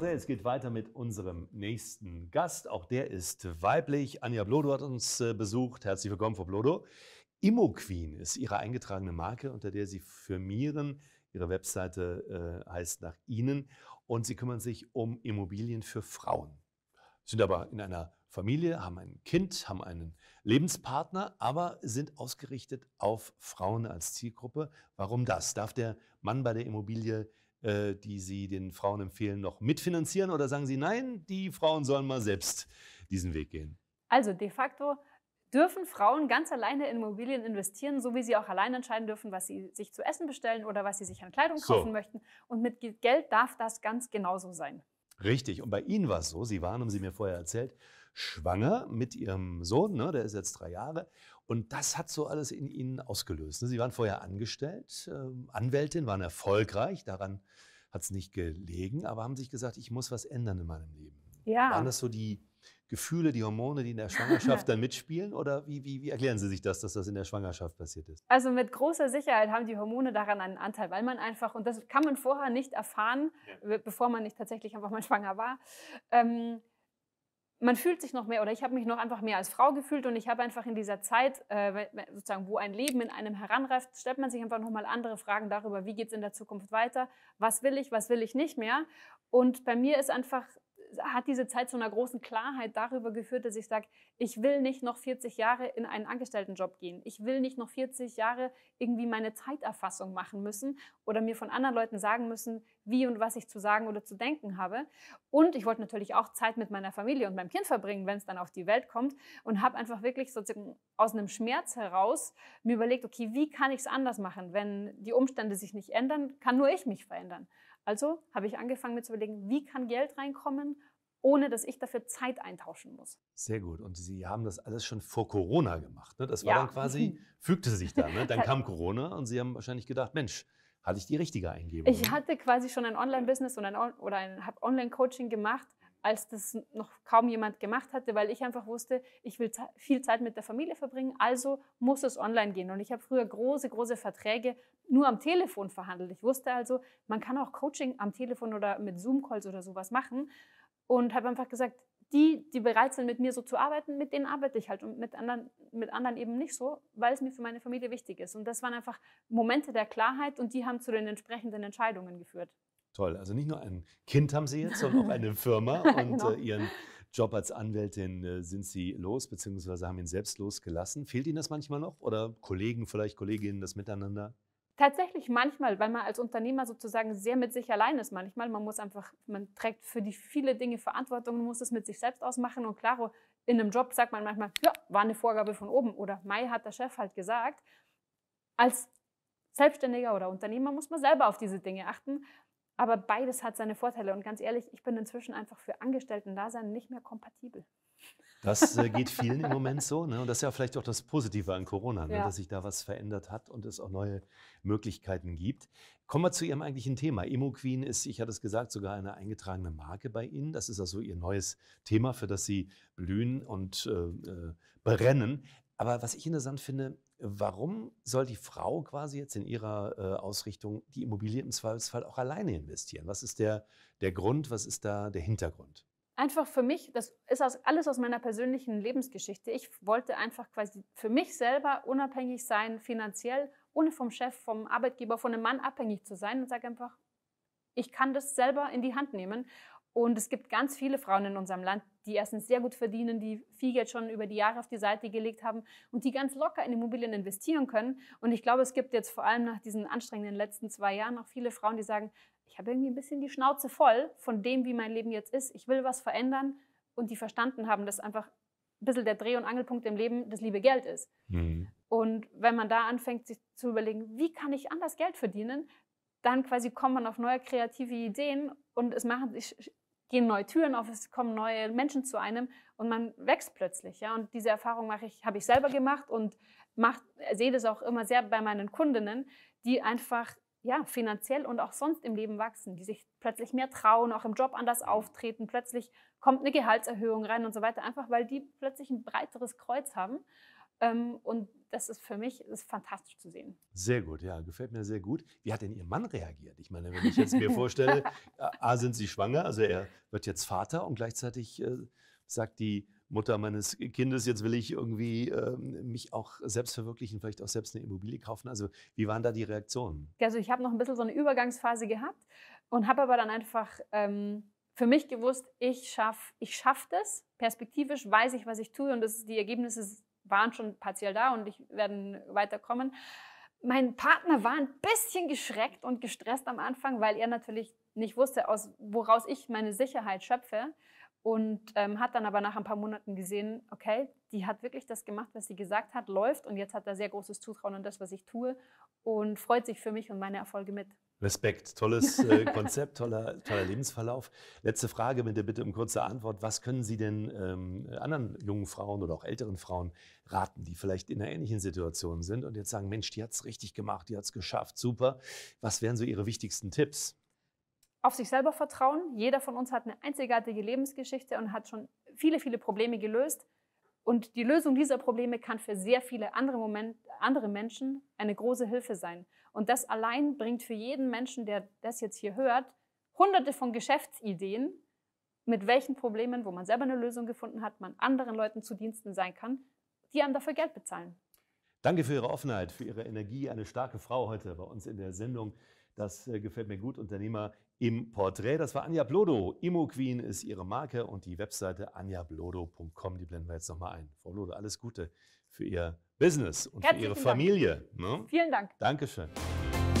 Hotel. Es geht weiter mit unserem nächsten Gast. Auch der ist weiblich. Anja Blodo hat uns äh, besucht. Herzlich willkommen, Frau Blodo. ImmoQueen ist Ihre eingetragene Marke, unter der Sie firmieren. Ihre Webseite äh, heißt nach Ihnen. Und Sie kümmern sich um Immobilien für Frauen. Sind aber in einer Familie, haben ein Kind, haben einen Lebenspartner, aber sind ausgerichtet auf Frauen als Zielgruppe. Warum das? Darf der Mann bei der Immobilie äh, die Sie den Frauen empfehlen, noch mitfinanzieren? Oder sagen Sie, nein, die Frauen sollen mal selbst diesen Weg gehen? Also de facto dürfen Frauen ganz alleine in Immobilien investieren, so wie sie auch allein entscheiden dürfen, was sie sich zu essen bestellen oder was sie sich an Kleidung kaufen so. möchten. Und mit Geld darf das ganz genauso sein. Richtig. Und bei Ihnen war es so, Sie waren, haben Sie mir vorher erzählt, schwanger mit Ihrem Sohn, ne? der ist jetzt drei Jahre. Und das hat so alles in Ihnen ausgelöst. Ne? Sie waren vorher angestellt, äh, Anwältin, waren erfolgreich, daran hat es nicht gelegen, aber haben sich gesagt, ich muss was ändern in meinem Leben. Ja. Waren das so die Gefühle, die Hormone, die in der Schwangerschaft dann mitspielen? Oder wie, wie, wie, erklären Sie sich das, dass das in der Schwangerschaft passiert ist? Also mit großer Sicherheit haben die Hormone daran einen Anteil, weil man einfach, und das kann man vorher nicht erfahren, ja. bevor man nicht tatsächlich einfach mal schwanger war, ähm, man fühlt sich noch mehr oder ich habe mich noch einfach mehr als Frau gefühlt und ich habe einfach in dieser Zeit, äh, sozusagen, wo ein Leben in einem heranreift, stellt man sich einfach nochmal andere Fragen darüber, wie geht es in der Zukunft weiter, was will ich, was will ich nicht mehr. Und bei mir ist einfach hat diese Zeit zu einer großen Klarheit darüber geführt, dass ich sage, ich will nicht noch 40 Jahre in einen Angestelltenjob gehen. Ich will nicht noch 40 Jahre irgendwie meine Zeiterfassung machen müssen oder mir von anderen Leuten sagen müssen, wie und was ich zu sagen oder zu denken habe. Und ich wollte natürlich auch Zeit mit meiner Familie und meinem Kind verbringen, wenn es dann auf die Welt kommt. Und habe einfach wirklich sozusagen aus einem Schmerz heraus mir überlegt, okay, wie kann ich es anders machen? Wenn die Umstände sich nicht ändern, kann nur ich mich verändern. Also habe ich angefangen mit zu überlegen, wie kann Geld reinkommen ohne dass ich dafür Zeit eintauschen muss. Sehr gut. Und Sie haben das alles schon vor Corona gemacht. Ne? Das war ja. dann quasi, fügte sich da. Ne? Dann kam Corona und Sie haben wahrscheinlich gedacht, Mensch, hatte ich die richtige Eingebung? Ich ne? hatte quasi schon ein Online-Business ein oder ein, habe Online-Coaching gemacht, als das noch kaum jemand gemacht hatte, weil ich einfach wusste, ich will viel Zeit mit der Familie verbringen, also muss es online gehen. Und ich habe früher große, große Verträge nur am Telefon verhandelt. Ich wusste also, man kann auch Coaching am Telefon oder mit Zoom-Calls oder sowas machen und habe einfach gesagt, die, die bereit sind, mit mir so zu arbeiten, mit denen arbeite ich halt und mit anderen, mit anderen eben nicht so, weil es mir für meine Familie wichtig ist. Und das waren einfach Momente der Klarheit und die haben zu den entsprechenden Entscheidungen geführt. Toll, also nicht nur ein Kind haben Sie jetzt, sondern auch eine Firma und genau. äh, Ihren Job als Anwältin äh, sind Sie los, beziehungsweise haben ihn selbst losgelassen. Fehlt Ihnen das manchmal noch oder Kollegen, vielleicht Kolleginnen, das Miteinander? Tatsächlich manchmal, weil man als Unternehmer sozusagen sehr mit sich allein ist. Manchmal, man muss einfach, man trägt für die viele Dinge Verantwortung, muss es mit sich selbst ausmachen. Und klar, in einem Job sagt man manchmal, ja, war eine Vorgabe von oben oder Mai hat der Chef halt gesagt. Als Selbstständiger oder Unternehmer muss man selber auf diese Dinge achten. Aber beides hat seine Vorteile. Und ganz ehrlich, ich bin inzwischen einfach für Angestellten-Dasein nicht mehr kompatibel. Das äh, geht vielen im Moment so. Ne? Und das ist ja vielleicht auch das Positive an Corona, ne? ja. dass sich da was verändert hat und es auch neue Möglichkeiten gibt. Kommen wir zu Ihrem eigentlichen Thema. Emoqueen ist, ich hatte es gesagt, sogar eine eingetragene Marke bei Ihnen. Das ist also Ihr neues Thema, für das Sie blühen und äh, äh, brennen. Aber was ich interessant finde, warum soll die Frau quasi jetzt in ihrer äh, Ausrichtung die Immobilie im Zweifelsfall auch alleine investieren? Was ist der, der Grund? Was ist da der Hintergrund? einfach für mich, das ist aus, alles aus meiner persönlichen Lebensgeschichte. Ich wollte einfach quasi für mich selber unabhängig sein, finanziell, ohne vom Chef, vom Arbeitgeber, von einem Mann abhängig zu sein und sage einfach, ich kann das selber in die Hand nehmen. Und es gibt ganz viele Frauen in unserem Land, die erstens sehr gut verdienen, die viel Geld schon über die Jahre auf die Seite gelegt haben und die ganz locker in Immobilien investieren können. Und ich glaube, es gibt jetzt vor allem nach diesen anstrengenden letzten zwei Jahren noch viele Frauen, die sagen, ich habe irgendwie ein bisschen die Schnauze voll von dem, wie mein Leben jetzt ist. Ich will was verändern und die verstanden haben, dass einfach ein bisschen der Dreh- und Angelpunkt im Leben das liebe Geld ist. Mhm. Und wenn man da anfängt, sich zu überlegen, wie kann ich anders Geld verdienen, dann quasi kommt man auf neue kreative Ideen und es machen sich gehen neue Türen auf, es kommen neue Menschen zu einem und man wächst plötzlich, ja. Und diese Erfahrung mache ich, habe ich selber gemacht und macht, sehe das auch immer sehr bei meinen Kundinnen, die einfach ja, finanziell und auch sonst im Leben wachsen, die sich plötzlich mehr trauen, auch im Job anders mhm. auftreten, plötzlich kommt eine Gehaltserhöhung rein und so weiter, einfach weil die plötzlich ein breiteres Kreuz haben. Ähm, und das ist für mich ist fantastisch zu sehen. Sehr gut, ja, gefällt mir sehr gut. Wie hat denn Ihr Mann reagiert? Ich meine, wenn ich jetzt mir vorstelle, A, sind Sie schwanger, also er wird jetzt Vater und gleichzeitig äh, sagt die Mutter meines Kindes, jetzt will ich irgendwie ähm, mich auch selbst verwirklichen, vielleicht auch selbst eine Immobilie kaufen. Also wie waren da die Reaktionen? Also ich habe noch ein bisschen so eine Übergangsphase gehabt und habe aber dann einfach ähm, für mich gewusst, ich schaffe ich schaff das. Perspektivisch weiß ich, was ich tue und das, die Ergebnisse waren schon partiell da und ich werde weiterkommen. Mein Partner war ein bisschen geschreckt und gestresst am Anfang, weil er natürlich nicht wusste, aus, woraus ich meine Sicherheit schöpfe und ähm, hat dann aber nach ein paar Monaten gesehen, okay, die hat wirklich das gemacht, was sie gesagt hat, läuft und jetzt hat er sehr großes Zutrauen an das, was ich tue und freut sich für mich und meine Erfolge mit. Respekt, tolles äh, Konzept, toller, toller Lebensverlauf. Letzte Frage mit der Bitte um kurze Antwort. Was können Sie denn ähm, anderen jungen Frauen oder auch älteren Frauen raten, die vielleicht in einer ähnlichen Situation sind und jetzt sagen, Mensch, die hat es richtig gemacht, die hat es geschafft, super. Was wären so Ihre wichtigsten Tipps? auf sich selber vertrauen. Jeder von uns hat eine einzigartige Lebensgeschichte und hat schon viele, viele Probleme gelöst. Und die Lösung dieser Probleme kann für sehr viele andere, Moment, andere Menschen eine große Hilfe sein. Und das allein bringt für jeden Menschen, der das jetzt hier hört, hunderte von Geschäftsideen, mit welchen Problemen, wo man selber eine Lösung gefunden hat, man anderen Leuten zu Diensten sein kann, die einem dafür Geld bezahlen. Danke für Ihre Offenheit, für Ihre Energie. Eine starke Frau heute bei uns in der Sendung. Das äh, gefällt mir gut. Unternehmer im Porträt. Das war Anja Blodo. Queen ist ihre Marke und die Webseite anjablodo.com, die blenden wir jetzt nochmal ein. Frau Blodo, alles Gute für Ihr Business und Herzlichen für Ihre Familie. Dank. Ne? Vielen Dank. Dankeschön.